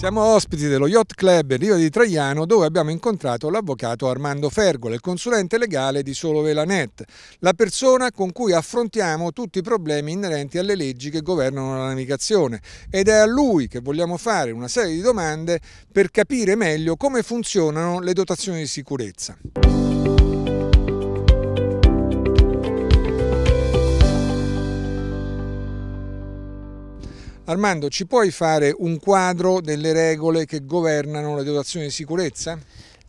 Siamo ospiti dello Yacht Club Riva di Traiano dove abbiamo incontrato l'avvocato Armando Fergola, il consulente legale di Solovelanet, la persona con cui affrontiamo tutti i problemi inerenti alle leggi che governano la navigazione ed è a lui che vogliamo fare una serie di domande per capire meglio come funzionano le dotazioni di sicurezza. Armando, ci puoi fare un quadro delle regole che governano la dotazione di sicurezza?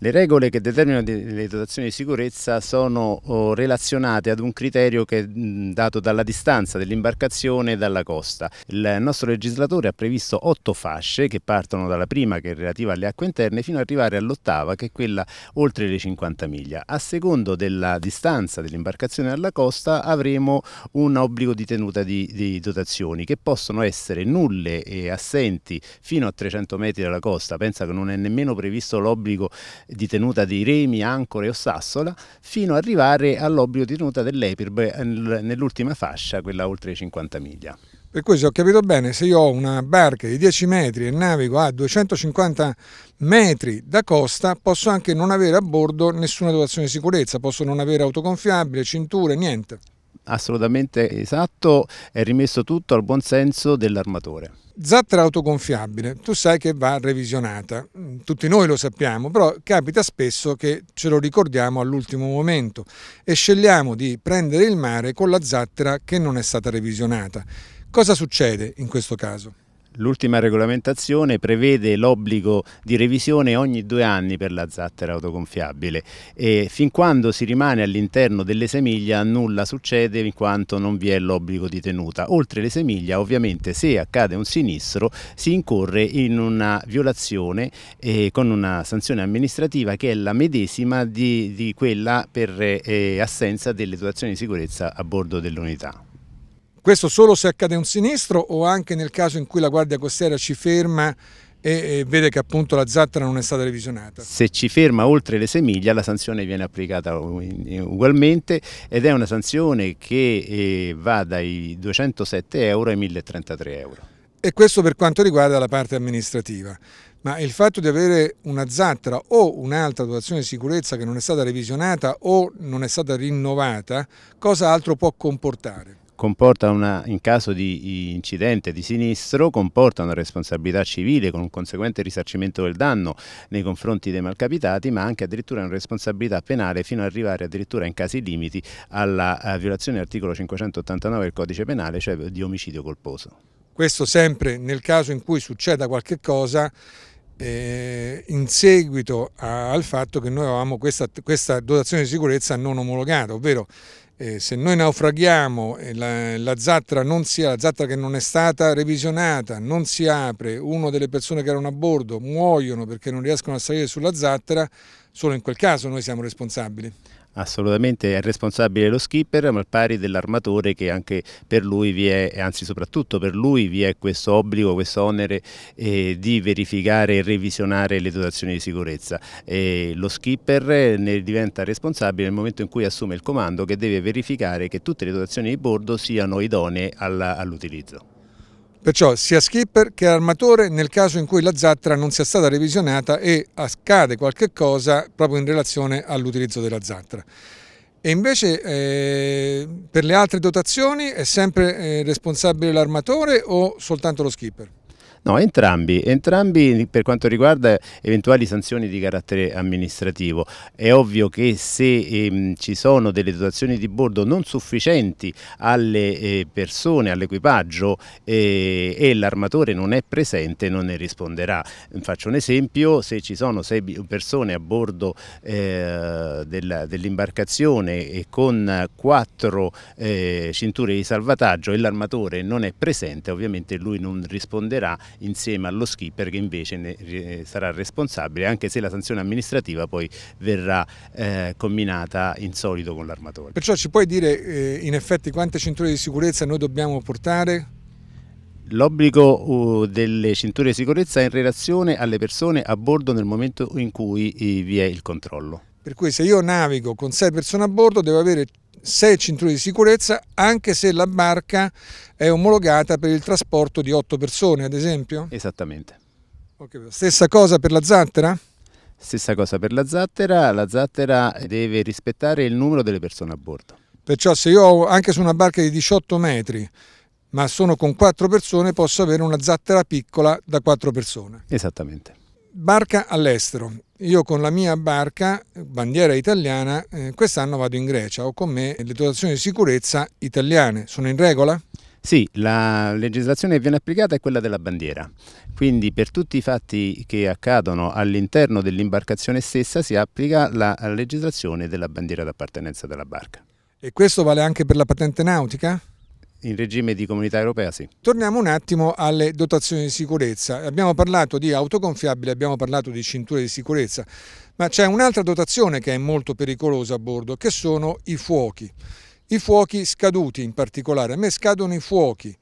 Le regole che determinano le dotazioni di sicurezza sono oh, relazionate ad un criterio che è mm, dato dalla distanza dell'imbarcazione dalla costa. Il nostro legislatore ha previsto otto fasce che partono dalla prima che è relativa alle acque interne fino ad arrivare all'ottava che è quella oltre le 50 miglia. A secondo della distanza dell'imbarcazione dalla costa avremo un obbligo di tenuta di, di dotazioni che possono essere nulle e assenti fino a 300 metri dalla costa. Pensa che non è nemmeno previsto l'obbligo di tenuta di Remi, Ancore o Sassola, fino ad arrivare all'obbligo di tenuta dell'Epirbe nell'ultima fascia, quella oltre i 50 miglia. Per cui se ho capito bene, se io ho una barca di 10 metri e navigo a 250 metri da costa, posso anche non avere a bordo nessuna dotazione di sicurezza, posso non avere autogonfiabile, cinture, niente assolutamente esatto, è rimesso tutto al buon senso dell'armatore. Zattera autogonfiabile, tu sai che va revisionata, mm, tutti noi lo sappiamo, però capita spesso che ce lo ricordiamo all'ultimo momento e scegliamo di prendere il mare con la zattera che non è stata revisionata. Cosa succede in questo caso? L'ultima regolamentazione prevede l'obbligo di revisione ogni due anni per la zattera autogonfiabile e fin quando si rimane all'interno delle semiglia nulla succede in quanto non vi è l'obbligo di tenuta. Oltre le semiglia ovviamente se accade un sinistro si incorre in una violazione eh, con una sanzione amministrativa che è la medesima di, di quella per eh, assenza delle dotazioni di sicurezza a bordo dell'unità. Questo solo se accade un sinistro o anche nel caso in cui la Guardia Costiera ci ferma e, vede che appunto la zattera non è stata revisionata. Se ci ferma oltre le 6 miglia la sanzione viene applicata ugualmente ed è una sanzione che eh, va dai 207 euro ai 1033 euro. E questo per quanto riguarda la parte amministrativa. Ma il fatto di avere una zattera o un'altra dotazione di sicurezza che non è stata revisionata o non è stata rinnovata, cosa altro può comportare? una, in caso di incidente di sinistro comporta una responsabilità civile con un conseguente risarcimento del danno nei confronti dei malcapitati ma anche addirittura una responsabilità penale fino ad arrivare addirittura in casi limiti alla eh, violazione dell'articolo 589 del codice penale cioè di omicidio colposo. Questo sempre nel caso in cui succeda qualche cosa eh, in seguito a, al fatto che noi avevamo questa, questa dotazione di sicurezza non omologata, ovvero eh, se noi naufraghiamo e la, la, zattra non sia, la zattra che non è stata revisionata, non si apre, una delle persone che erano a bordo muoiono perché non riescono a salire sulla zattera, solo in quel caso noi siamo responsabili. Assolutamente è responsabile lo skipper, ma al pari dell'armatore che anche per lui vi è, anzi soprattutto per lui vi è questo obbligo, questo onere eh, di verificare e revisionare le dotazioni di sicurezza. E lo skipper eh, ne diventa responsabile nel momento in cui assume il comando che deve verificare che tutte le dotazioni di bordo siano idonee all'utilizzo. Perciò sia skipper che armatore nel caso in cui la zattera non sia stata revisionata e accade qualche cosa proprio in relazione all'utilizzo della zattera. E invece eh, per le altre dotazioni è sempre eh, responsabile l'armatore o soltanto lo skipper? No, entrambi, entrambi per quanto riguarda eventuali sanzioni di carattere amministrativo. È ovvio che se ehm, ci sono delle dotazioni di bordo non sufficienti alle eh, persone, all'equipaggio eh, e l'armatore non è presente non ne risponderà. Faccio un esempio, se ci sono sei persone a bordo eh, dell'imbarcazione dell e con quattro eh, cinture di salvataggio e l'armatore non è presente, ovviamente lui non risponderà insieme allo skipper che invece ne eh, sarà responsabile anche se la sanzione amministrativa poi verrà eh, combinata in solito con l'armatore. Perciò ci puoi dire eh, in effetti quante cinture di sicurezza noi dobbiamo portare? L'obbligo uh, delle cinture di sicurezza è in relazione alle persone a bordo nel momento in cui eh, vi è il controllo. Per cui se io navigo con sei persone a bordo devo avere 6 cinture di sicurezza anche se la barca è omologata per il trasporto di 8 persone ad esempio? Esattamente. Okay. Stessa cosa per la zattera? Stessa cosa per la zattera, la zattera deve rispettare il numero delle persone a bordo. Perciò se io ho anche su una barca di 18 metri ma sono con 4 persone posso avere una zattera piccola da 4 persone. Esattamente barca all'estero. Io con la mia barca, bandiera italiana, eh, quest'anno vado in Grecia, ho con me le dotazioni di sicurezza italiane. Sono in regola? Sì, la legislazione che viene applicata è quella della bandiera, quindi per tutti i fatti che accadono all'interno dell'imbarcazione stessa si applica la legislazione della bandiera d'appartenenza della barca. E questo vale anche per la patente nautica? In regime di comunità europea sì. Torniamo un attimo alle dotazioni di sicurezza. Abbiamo parlato di autoconfiabile, abbiamo parlato di cinture di sicurezza, ma c'è un'altra dotazione che è molto pericolosa a bordo, che sono i fuochi. I fuochi scaduti in particolare, a me scadono i fuochi.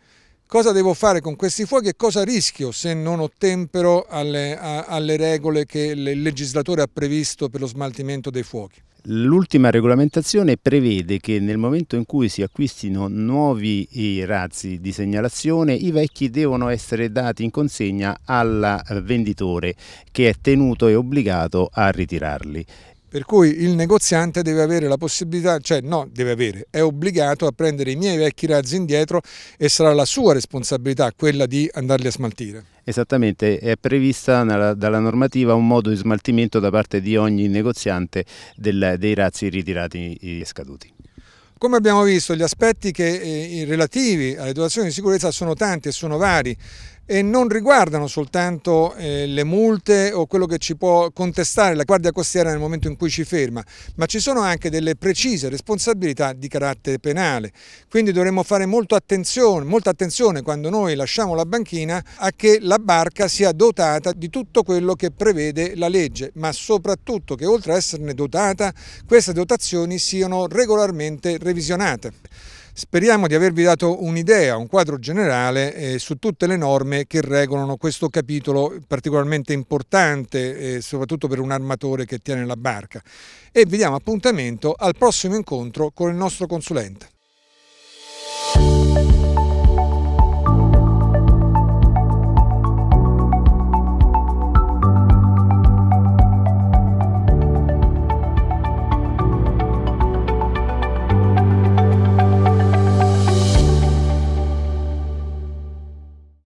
Cosa devo fare con questi fuochi e cosa rischio se non ottempero alle, a, alle regole che il legislatore ha previsto per lo smaltimento dei fuochi? L'ultima regolamentazione prevede che nel momento in cui si acquistino nuovi eh, razzi di segnalazione, i vecchi devono essere dati in consegna al eh, venditore che è tenuto e obbligato a ritirarli. Per cui il negoziante deve avere la possibilità, cioè no, deve avere, è obbligato a prendere i miei vecchi razzi indietro e sarà la sua responsabilità quella di andarli a smaltire. Esattamente, è prevista nella, dalla normativa un modo di smaltimento da parte di ogni negoziante del, dei razzi ritirati e scaduti. Come abbiamo visto, gli aspetti che, eh, relativi alle dotazioni di sicurezza sono tanti e sono vari e non riguardano soltanto eh, le multe o quello che ci può contestare la Guardia Costiera nel momento in cui ci ferma, ma ci sono anche delle precise responsabilità di carattere penale. Quindi dovremmo fare attenzione, molta attenzione quando noi lasciamo la banchina a che la barca sia dotata di tutto quello che prevede la legge, ma soprattutto che oltre a esserne dotata, queste dotazioni siano regolarmente revisionate. Speriamo di avervi dato un'idea, un quadro generale eh, su tutte le norme che regolano questo capitolo particolarmente importante, eh, soprattutto per un armatore che tiene la barca. E vi diamo appuntamento al prossimo incontro con il nostro consulente.